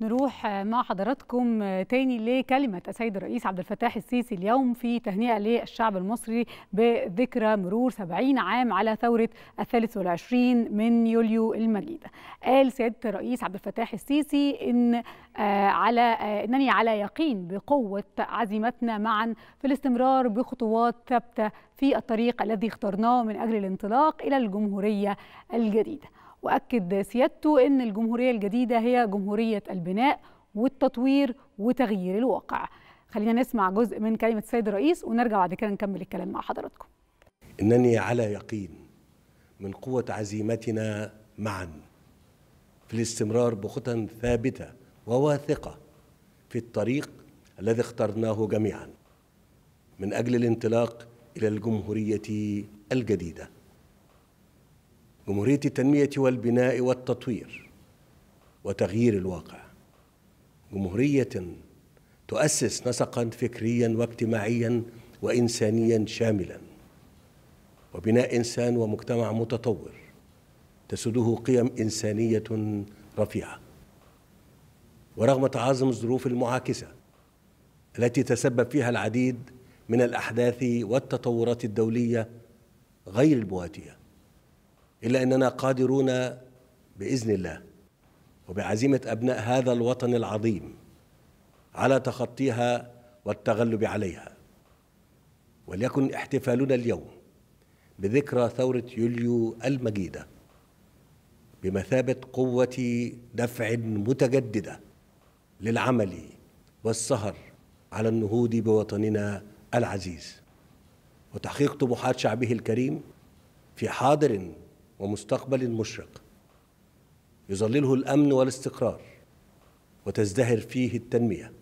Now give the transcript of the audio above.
نروح مع حضراتكم تاني لكلمة السيد الرئيس عبد الفتاح السيسي اليوم في تهنئة للشعب المصري بذكرى مرور 70 عام على ثورة الثالث والعشرين من يوليو المجيدة قال سيادة الرئيس عبد الفتاح السيسي إن آه، على آه، إنني على يقين بقوة عزيمتنا معا في الاستمرار بخطوات ثابتة في الطريق الذي اخترناه من أجل الانطلاق إلى الجمهورية الجديدة وأكد سيادته أن الجمهورية الجديدة هي جمهورية البناء والتطوير وتغيير الواقع خلينا نسمع جزء من كلمة السيد الرئيس ونرجع بعد كده نكمل الكلام مع حضراتكم إنني على يقين من قوة عزيمتنا معا في الاستمرار بخطى ثابتة وواثقة في الطريق الذي اخترناه جميعا من أجل الانطلاق إلى الجمهورية الجديدة جمهورية التنمية والبناء والتطوير وتغيير الواقع جمهورية تؤسس نسقا فكريا واجتماعيا وإنسانيا شاملا وبناء إنسان ومجتمع متطور تسده قيم إنسانية رفيعة ورغم تعاظم الظروف المعاكسة التي تسبب فيها العديد من الأحداث والتطورات الدولية غير المواتيه إلا أننا قادرون بإذن الله وبعزيمة أبناء هذا الوطن العظيم على تخطيها والتغلب عليها وليكن احتفالنا اليوم بذكرى ثورة يوليو المجيدة بمثابة قوة دفع متجددة للعمل والسهر على النهوض بوطننا العزيز وتحقيق طموحات شعبه الكريم في حاضر ومستقبل مشرق يظلله الامن والاستقرار وتزدهر فيه التنميه